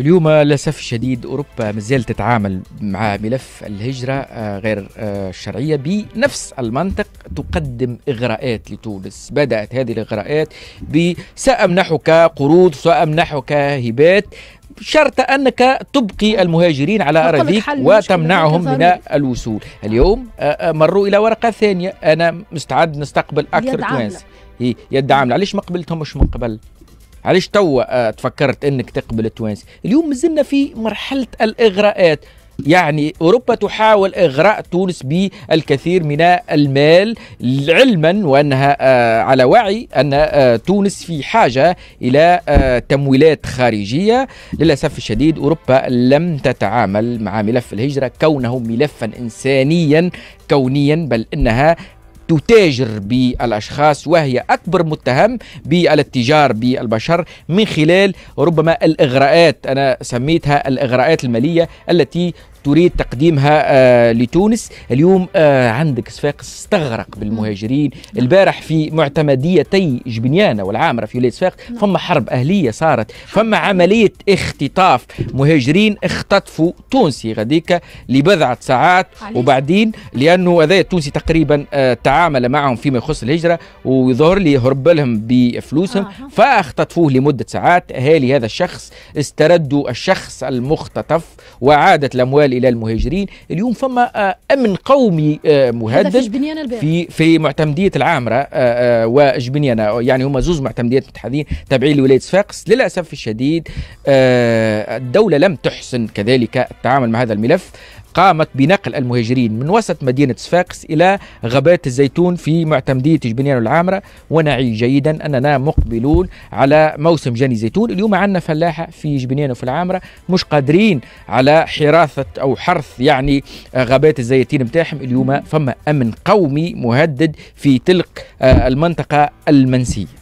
اليوم للأسف الشديد أوروبا ما زالت تتعامل مع ملف الهجرة آه، غير آه، الشرعية بنفس المنطق تقدم إغراءات لتونس بدأت هذه الإغراءات بسأمنحك قروض سأمنحك هبات شرط انك تبقي المهاجرين على اراضيك وتمنعهم من الوصول اليوم آه، مروا الى ورقه ثانيه انا مستعد نستقبل اكثر تونس يد عامله علاش ما قبلتهمش من قبل علاش توا آه، تفكرت انك تقبل التوانسي اليوم مازلنا في مرحله الاغراءات يعني اوروبا تحاول اغراء تونس بالكثير من المال علما وانها آه، على وعي ان آه، تونس في حاجه الى تمويلات خارجيه للاسف الشديد اوروبا لم تتعامل مع ملف الهجره كونه ملفا انسانيا كونيا بل انها تتاجر بالاشخاص وهي اكبر متهم بالاتجار بالبشر من خلال ربما الاغراءات انا سميتها الاغراءات الماليه التي تريد تقديمها آه، لتونس اليوم آه، عندك صفاقس استغرق بالمهاجرين نعم. البارح في معتمديتي جبنيانة والعامرة في ولاية صفاقس نعم. فما حرب أهلية صارت فما عملية اختطاف مهاجرين اختطفوا تونسي غديك لبضعة ساعات وبعدين لأنه هذا التونسي تقريبا آه، تعامل معهم فيما يخص الهجرة ويظهر لي هرب لهم بفلوسهم فاختطفوه لمدة ساعات أهالي هذا الشخص استردوا الشخص المختطف وعادت الأموال الى المهاجرين اليوم فما آه، امن قومي آه، مهدد في في في معتمديه العامره آه، وجبنيانه يعني هما زوز معتمديات متحدين تابعين لولايه صفاقس للاسف الشديد الدوله لم تحسن كذلك التعامل مع هذا الملف قامت بنقل المهاجرين من وسط مدينة صفاقس إلى غابات الزيتون في معتمدية جبنيان العامرة ونعي جيدا أننا مقبلون على موسم جني زيتون اليوم عندنا فلاحة في جبنيان وفي العامرة مش قادرين على حراثة او حرث يعني آه، غابات الزيتين بتاعهم اليوم فما امن قومي مهدد في تلك آه، المنطقه المنسيه